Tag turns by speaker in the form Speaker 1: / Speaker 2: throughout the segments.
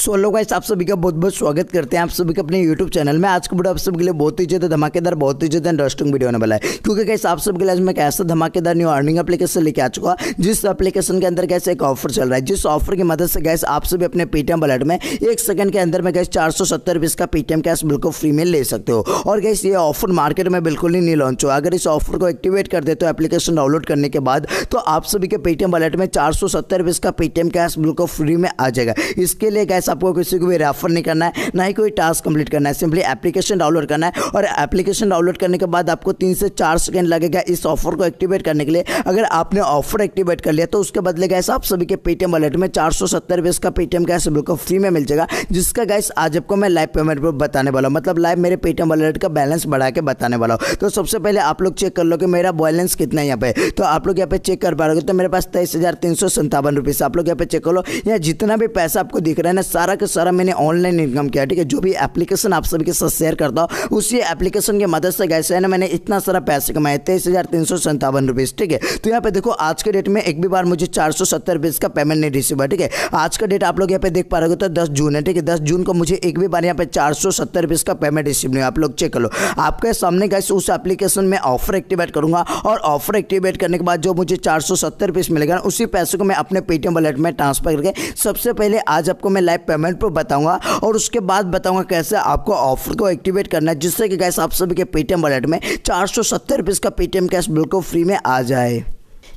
Speaker 1: सो लोग गाइस आप सभी का बहुत बहुत स्वागत करते हैं आप सभी के अपने यूट्यूब चैनल में आज का वीडियो आप सभी के लिए बहुत ही ज़्यादा धमाकेदार बहुत ही ज़्यादा इंटरेस्टिंग वीडियो होने वाला है क्योंकि कैसे आप सभी के लिए आज मैं कैसा धमाकेदार न्यू अर्निंग एप्लीकेशन लेके आ चुका जिस एप्लीकेशन के अंदर कैसे एक ऑफर चल रहा है जिस ऑफर की मदद से गैस आप सभी अपने पेटीएम वॉलेट में एक सेकंड के अंदर में गैस चार सौ सत्तर रुपीज़ का पेटीएम कैश बिल्कुल फ्री में ले सकते हो और गैस ये ऑफर मार्केट में बिल्कुल ही नहीं लॉन्च हुआ अगर इस ऑफर को एक्टिवेट कर देते हो एप्लीकेशन डाउनलोड करने के बाद तो आप सभी के पेटीएम वॉलेट में चार सौ सत्तर रुपीज़ का पेटीएम कैश बिल्कुल फ्री में आ जाएगा इसके लिए कैसे आपको किसी को भी रेफर नहीं करना है ना ही कोई टास्क कंप्लीट करना है सिंपली एप्लीकेशन डाउनलोड करना है और एप्लीकेशन डाउनलोड करने के बाद आपको तीन से चार सेकेंड लगेगा इस ऑफर को एक्टिवेट करने के लिए अगर आपने ऑफर एक्टिवेट कर लिया तो उसके बदले गैस आप सभी के पेटीएम वॉलेट में चार सौ सत्तर रुपये इसका पेटीएम गैस बिल्कुल फ्री में मिल जाएगा जिसका गैस आज आपको मैं लाइव पेमेंट पर बताने वाला हूँ मतलब लाइव मेरे पेटीएम वॉलेट का बैलेंस बढ़ा के बताने वाला हूँ तो सबसे पहले आप लोग चेक कर लो कि मेरा बैलेंस कितना है यहाँ पे तो आप लोग यहाँ पे चेक कर पा रहे हो तो मेरे पास तेईस हज़ार तीन सौ संतावन रुपीज़ आप लोग यहाँ पे चेक कर लो यहाँ जितना भी पैसा आपको दिख रहा है ना सारा का सारा मैंने ऑनलाइन इनकम किया ठीक है जो भी एप्लीकेशन आप सभी के साथ शेयर करता हूँ उसी एप्लीकेशन की मदद से गैस है ना मैंने इतना सारा पैसे कमाए तेईस हज़ार तीन सौ सत्तावन रुपीज़ ठीक है तो यहाँ पे देखो आज के डेट में एक भी बार मुझे चार सौ सत्तर रुपीज़ का पेमेंट नहीं रिसीव हुआ ठीक है आज का डेट आप लोग यहाँ पे देख पा रहे हो तो दस जून है ठीक है दस जून को मुझे एक भी बार यहाँ पे चार सौ सत्तर रुपीज़ का पेमेंट रिसीव नहीं हुआ आप लोग चेक कर लो आपके सामने गैस उस एप्लीकेशन में ऑफर एक्टिवेट करूँगा और ऑफर एक्टिवेट करने के बाद जो मुझे चार सौ सत्तर रुपीज़ मिलेगा उसी पैसे को मैं अपने पेटीएम वॉलेट में ट्रांसफर करके सबसे पहले आज आपको मैं लाइव पेमेंट पर बताऊँगा और उसके बाद बताऊँगा कैसे आपको ऑफर को एक्टिवेट करना है जिससे कि गैस आप सभी के पेटीएम वॉलेट में चार सौ सत्तर रुपीज़ का पेटीएम कैश बिल्कुल फ्री में आ जाए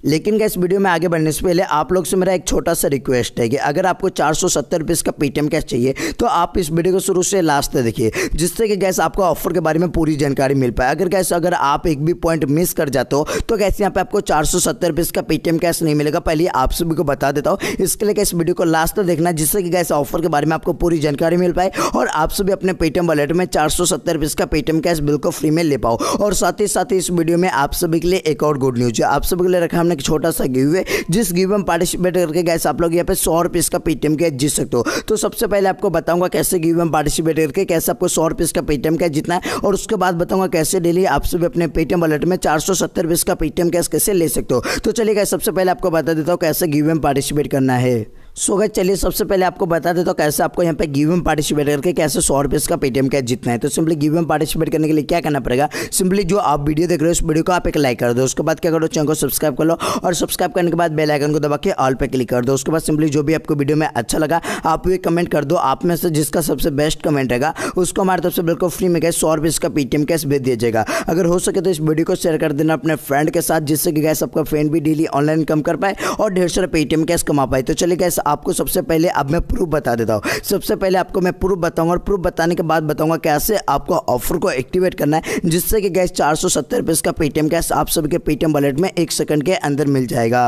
Speaker 1: लेकिन क्या इस वीडियो में आगे बढ़ने से पहले आप लोग से मेरा एक छोटा सा रिक्वेस्ट है कि अगर आपको चार सौ सत्तर का पेटीएम कैश चाहिए तो आप इस वीडियो को शुरू से लास्ट तक देखिए जिससे कि गैस आपको ऑफर के बारे में पूरी जानकारी मिल पाए अगर गैस अगर आप एक भी पॉइंट मिस कर जाते हो तो कैसे यहाँ पे आपको चार सौ सत्तर का पेटीएम कैश नहीं मिलेगा पहले आप सभी को बता देता हूँ इसके लिए इस वीडियो को लास्ट तक देखना जिससे कि गैस ऑफर के बारे में आपको पूरी जानकारी मिल पाए और आप सभी अपने पेटीएम वॉलेट में चार सौ सत्तर का पेटीएम कैश बिल्कुल फ्री में ले पाओ और साथ ही साथ इस वीडियो में आप सभी के लिए एक और गुड न्यूज़ है आप सभी के लिए रखा हमने एक छोटा सा गिव है जिस गिव में पार्टिसिपेट करके गैस आप लोग यहाँ पे सौ रुपीज़ का पेटीएम कैश जीत सकते हो तो सबसे पहले आपको बताऊंगा कैसे गिव में पार्टिसिपेट करके कैसे आपको सौ रुपीज़ का पेटीएम कैश जीतना है और उसके बाद बताऊंगा कैसे डेली आप सभी अपने पेटीएम वॉलेट में चार सौ सत्तर रुपीज़ का पेटीएम कैश कैसे ले सकते हो तो चलिए सबसे पहले आपको बता देता हूँ कैसे गिव में पार्टिसिपेट करना है सो गए चलिए सबसे पहले आपको बता देता तो कैसे आपको यहाँ पे गिव एम पार्टिसिपेट करके कैसे सौ रुपये का पेटीएम कैश जीतना है तो सिंपली गिव एम पार्टिसिपेट करने के लिए क्या करना पड़ेगा सिंपली जो आप वीडियो देख रहे हो उस वीडियो को आप एक लाइक कर दो उसके बाद क्या करो चैनल को सब्सक्राइब कर लो और सब्सक्राइब करने के बाद बेलाइकन को दबा के ऑल पर क्लिक कर दो उसके बाद सिंपली जो भी आपको वीडियो में अच्छा लगा आप भी कमेंट कर दो आप में से जिसका सबसे बेस्ट कमेंट रहेगा उसको हमारे तरफ से बिल्कुल फ्री में गए सौ का पेटीएम कैश भेज दिया जाएगा अगर हो सके तो इस वीडियो को शेयर कर देना अपने फ्रेंड के साथ जिससे कि गैस आपका फ्रेंड भी डेली ऑनलाइन कम कर पाए और ढेर सारा पेटीएम कैश कमा पाए तो चलिए गैस आपको सबसे पहले अब मैं प्रूफ बता देता हूँ सबसे पहले आपको मैं प्रूफ बताऊँगा और प्रूफ बताने के बाद बताऊँगा कैसे आपको ऑफर को एक्टिवेट करना है जिससे कि गैस चार सौ सत्तर रुपये इसका पेटीएम कैश आप सबके पेटीएम वॉलेट में एक सेकंड के अंदर मिल जाएगा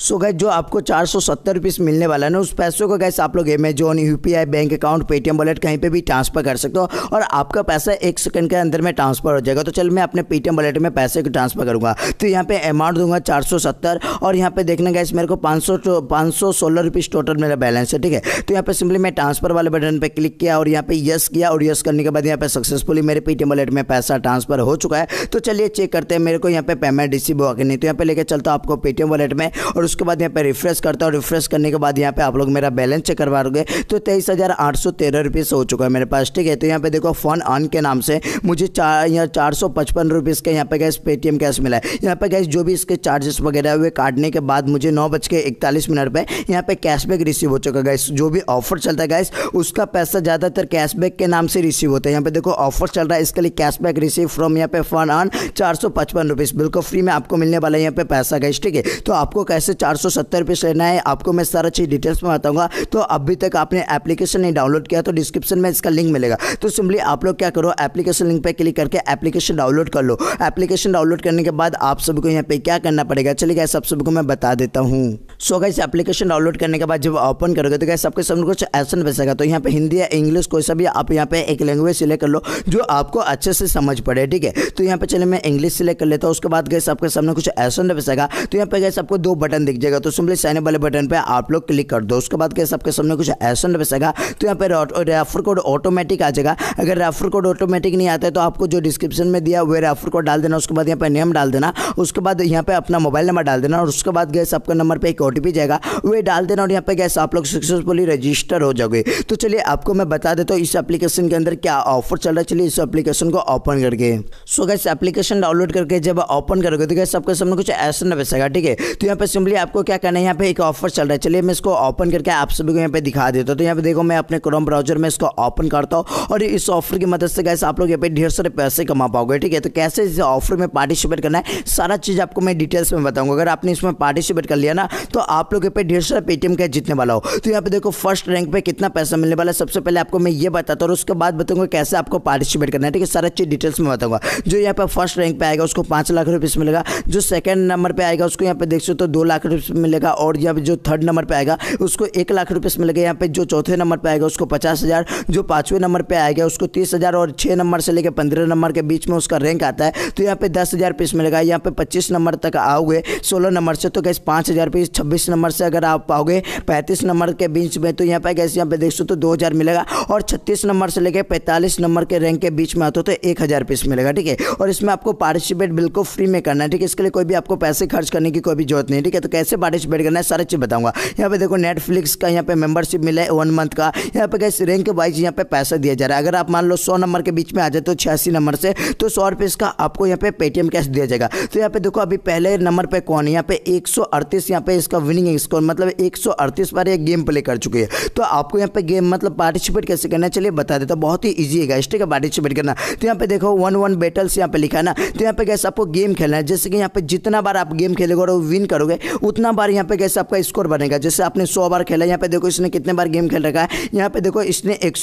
Speaker 1: सो गैस जो आपको चार सौ सत्तर रुपीस मिलने वाला है ना उस पैसों को गैस आप लोग Amazon U P I bank account Paytm wallet कहीं पे भी ट्रांसफर कर सकते हो और आपका पैसा एक सेकंड के अंदर में ट्रांसफर हो जाएगा तो चल मैं अपने पेटीएम वॉलेट में पैसे को ट्रांसफर करूँगा तो यहाँ पे अमाउंट दूंगा चार सौ सत्तर और यहाँ पे देखना गैस मेरे को पाँच सौ तो, पाँच सौ सोलह रुपीस टोटल मेरा बैलेंस है ठीक है तो यहाँ पर सिंपली मैं ट्रांसफर वाले बटन पर क्लिक किया और यहाँ पर यस किया और यस करने के बाद यहाँ पर सक्सेसफुली मेरे पेटीएम वॉलेट में पैसा ट्रांसफर हो चुका है तो चलिए चेक करते हैं मेरे को यहाँ पे पेमेंट रिसीव हुआ कि नहीं तो यहाँ पर लेकर चलता हूँ आपको पेटीएम वॉलेट में और और उसके बाद यहाँ पे रिफ्रेश करता हूँ रिफ्रेश करने के बाद यहाँ पे आप लोग मेरा बैलेंस चेक करवा लोगे तो तेईस हज़ार आठ सौ तेरह रुपीज़ हो चुका है मेरे पास ठीक है तो यहाँ पे देखो फोन ऑन के नाम से मुझे चार यहाँ चार सौ पचपन का यहाँ पे गैस पेटीएम कैश मिला है यहाँ पे गैस जो भी इसके चार्जेस वगैरह हुए काटने के बाद मुझे नौ बज के इकतालीस मिनट पर यहाँ पर कैशबैक रिसीव हो चुका गैस जो भी ऑफर चलता है गैस उसका पैसा ज़्यादातर कैशबैक के नाम से रिसीव होता है यहाँ पे देखो ऑफर चल रहा है इसके लिए कैशबैक रिसीव फ्रॉम यहाँ पे फोन ऑन चार सौ पचपन बिल्कुल फ्री में आपको मिलने वाला है यहाँ पे पैसा गैस ठीक है तो आपको कैसे से चार सौ सत्तर रुपीज़ लेना है आपको मैं सारा चीज़ डिटेल्स में बताऊँगा तो अभी तक आपने एप्लीकेशन नहीं डाउनलोड किया तो डिस्क्रिप्शन में इसका लिंक मिलेगा तो सिंपली आप लोग क्या करो एप्लीकेशन लिंक पर क्लिक करके एप्लीकेशन डाउनलोड कर लो एप्लीकेशन डाउनलोड करने के बाद आप सबको यहाँ पर क्या करना पड़ेगा चलिए गैस आप सबको मैं बता देता हूँ सो गैस एप्लीकेशन डाउनलोड करने के बाद जब ओपन करोगे तो गैस आपके सामने कुछ ऐसा नहीं बचेगा तो यहाँ पे हिंदी या इंग्लिश कोई सा भी आप यहाँ पे एक लैंग्वेज सिलेक्ट कर लो जो आपको अच्छे से समझ पड़े ठीक है तो यहाँ पे चले मैं इंग्लिश सिलेक्ट कर लेता हूँ उसके बाद गैस आपके सामने कुछ ऐसा नहीं बचेगा तो यहाँ पे गैस आपको दो बटन बटन दिख जाएगा तो सिंपली साइन अप वाले बटन पर आप लोग क्लिक कर दो उसके बाद कैसे आपके सामने कुछ ऐसा बसेगा तो यहाँ पर रेफर कोड ऑटोमेटिक आ जाएगा अगर रेफर कोड ऑटोमेटिक नहीं आता है तो आपको जो डिस्क्रिप्शन में दिया हुआ रेफर कोड डाल देना उसके बाद यहाँ पर नेम डाल देना उसके बाद यहाँ पर अपना मोबाइल नंबर डाल देना और उसके बाद गैस आपका नंबर पर एक ओ जाएगा वे डाल देना और यहाँ पर गैस आप लोग सक्सेसफुली रजिस्टर हो जाओगे तो चलिए आपको मैं बता देता हूँ इस एप्लीकेशन के अंदर क्या ऑफर चल रहा है चलिए इस एप्लीकेशन को ओपन करके सो गैस एप्लीकेशन डाउनलोड करके जब ओपन करोगे तो गैस आपके सामने कुछ ऐसा बसेगा ठीक है तो यहाँ पर सिंपली सिंपली आपको क्या करना है यहाँ पे एक ऑफर चल रहा है चलिए मैं इसको ओपन करके आप सभी को यहाँ पे दिखा देता हूँ तो यहाँ पे देखो मैं अपने क्रोम ब्राउजर में इसको ओपन करता हूँ और इस ऑफर की मदद से कैसे आप लोग यहाँ पे ढेर सारे पैसे कमा पाओगे ठीक है तो कैसे इस ऑफर में पार्टिसिपेट करना है सारा चीज़ आपको मैं डिटेल्स में बताऊंगा अगर आपने इसमें पार्टिसिपेट कर लिया ना तो आप लोग यहाँ पे ढेर सारे पेटीएम का जीतने वाला हो तो यहाँ पे देखो फर्स्ट रैंक पर कितना पैसा मिलने वाला है सबसे पहले आपको मैं ये बताता हूँ और उसके बाद बताऊँगा कैसे आपको पार्टिसिपेट करना है ठीक है सारा चीज़ डिटेल्स में बताऊँगा जो यहाँ पर फर्स्ट रैंक पर आएगा उसको पाँच लाख रुपीज़ मिलेगा जो सेकंड नंबर पर आएगा उसको यहाँ पे देख सकते हो दो लाख लाख रुपये मिलेगा और जब जो थर्ड नंबर पर आएगा उसको एक लाख रुपये मिलेगा यहाँ पर जो चौथे नंबर पर आएगा उसको पचास हज़ार जो पाँचवें नंबर पर आएगा उसको तीस हज़ार और छः नंबर से लेकर पंद्रह नंबर के बीच में उसका रैंक आता है तो यहाँ पे दस हज़ार पीस मिलेगा यहाँ पे पच्चीस नंबर तक आओगे सोलह नंबर से तो कैसे पाँच हज़ार पीस छब्बीस नंबर से अगर आप पाओगे पैंतीस नंबर के बीच में तो यहाँ पे कैसे यहाँ पे देख सो तो दो हज़ार मिलेगा और छत्तीस नंबर से लेकर पैंतालीस नंबर के रैंक के बीच में आते हो तो एक हज़ार पीस मिलेगा ठीक है और इसमें आपको पार्टिसिपेट बिल्कुल फ्री में करना है ठीक है इसके लिए कोई भी आपको पैसे खर्च करने की कोई भी जरूरत नहीं ठीक है तो कैसे पार्टिसिपेट करना है सारा चीज़ बताऊँगा यहाँ पे देखो नेटफ्लिक्स का यहाँ पे मेंबरशिप मिला है वन मंथ का यहाँ पे कैसे रैंक वाइज यहाँ पे पैसा दिया जा रहा है अगर आप मान लो सौ नंबर के बीच में आ जाए तो छियासी नंबर से तो सौ रुपये इसका आपको यहाँ पे पेटीएम कैश दिया जाएगा तो यहाँ पे देखो अभी पहले नंबर पर कौन है यहाँ पे एक सौ अड़तीस यहाँ पे इसका विनिंग स्कोर मतलब एक सौ अड़तीस बार ये गेम प्ले कर चुकी है तो आपको यहाँ पे गेम मतलब पार्टिसिपेट कैसे करना है चलिए बता देता बहुत ही ईजी है ठीक है पार्टिसिपेट करना तो यहाँ पे देखो वन वन बैटल्स यहाँ पे लिखा है ना तो यहाँ पे कैसे आपको गेम खेलना है जैसे कि यहाँ पे जितना बार आप गेम खेलोगे और विन करोगे उतना बार यहाँ पे कैसे आपका स्कोर बनेगा जैसे आपने सौ बार खेला यहाँ पे देखो इसने कितने बार गेम खेल रखा है यहाँ पे देखो इसने एक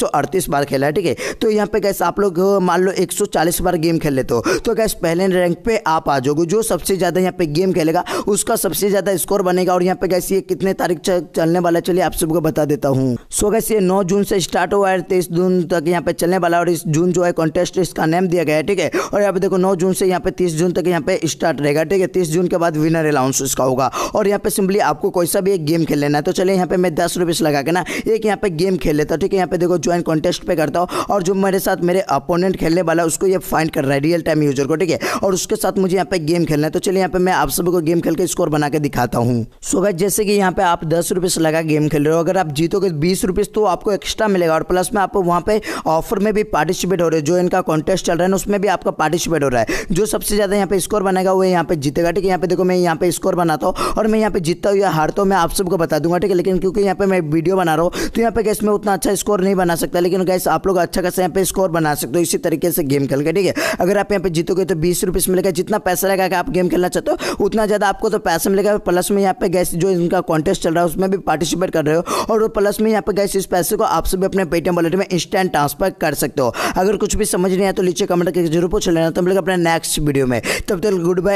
Speaker 1: बार खेला है ठीक है तो यहाँ पे कैसे आप लोग मान लो एक बार गेम खेल लेते हो तो कैसे पहले रैंक पर आप आ जाओगे जो सबसे ज़्यादा यहाँ पे गेम खेलेगा उसका सबसे ज़्यादा स्कोर बनेगा और यहाँ पे कैसे ये कितने तारीख चलने वाला चलिए आप सबको बता देता हूँ सो कैसे ये नौ जून से स्टार्ट हुआ है तेईस जून तक यहाँ पे चलने वाला और इस जून जो है कॉन्टेस्ट इसका नेम दिया गया है ठीक है और यहाँ पे देखो नौ जून से यहाँ पे तीस जून तक यहाँ पे स्टार्ट रहेगा ठीक है तीस जून के बाद विनर अलाउंस इसका होगा और यहाँ पे सिंपली आपको कोई सा भी एक गेम खेल लेना है तो चलिए यहाँ पे मैं दस रुपीज़ लगा के ना एक यहाँ पे गेम खेल लेता हूँ ठीक है यहाँ पे देखो ज्वाइन कॉन्टेस्ट पे करता हूँ और जो मेरे साथ मेरे अपोनेंट खेलने वाला है उसको ये फाइंड कर रहा है रियल टाइम यूजर को ठीक है और उसके साथ मुझे यहाँ पे गेम खेलना है तो चलिए यहाँ पे मैं आप सभी को गेम खेल के स्कोर बना के दिखाता हूँ सो जैसे कि यहाँ पे आप दस रुपीज़ लगा गेम खेल रहे हो अगर आप जीतोगे बीस रुपये तो आपको एक्स्ट्रा मिलेगा और प्लस में आप वहाँ पे ऑफर में भी पार्टिसिपेट हो रहे हो जो इनका कॉन्टेस्ट चल रहा है ना उसमें भी आपका पार्टिसिपेट हो रहा है जो सबसे ज़्यादा यहाँ पे स्कोर बनेगा वो यहाँ पे जीतेगा ठीक है यहाँ पे देखो मैं यहाँ पे स्कोर बनाता हूँ और मैं यहाँ पे जीतता हूँ या हारता हूँ मैं आप सबको बता दूंगा ठीक है लेकिन क्योंकि यहाँ पे मैं वीडियो बना रहा हूँ तो यहाँ पे गैस मैं उतना अच्छा स्कोर नहीं बना सकता लेकिन गैस आप लोग अच्छा खासा यहाँ पे स्कोर बना सकते हो इसी तरीके से गेम खेल के ठीक है अगर आप यहाँ पे जीतोगे तो बीस रुपीस मिलेगा जितना पैसा कि आप गेम खेलना चाहते हो उतना ज़्यादा आपको तो पैसा मिलेगा प्लस में यहाँ पे गैस जो इनका कॉन्टेस्ट चल रहा है उसमें भी पार्टिसिपेट कर रहे हो और प्लस में यहाँ पे गैस इस पैसे को आप सभी अपने पेटीएम वॉलेट में इंस्टेंट ट्रांसफर कर सकते हो अगर कुछ भी समझ नहीं आया तो नीचे कमेंट करके जरूर पूछ लेना तो मिलेगा अपने नेक्स्ट वीडियो में तब तक गुड बाय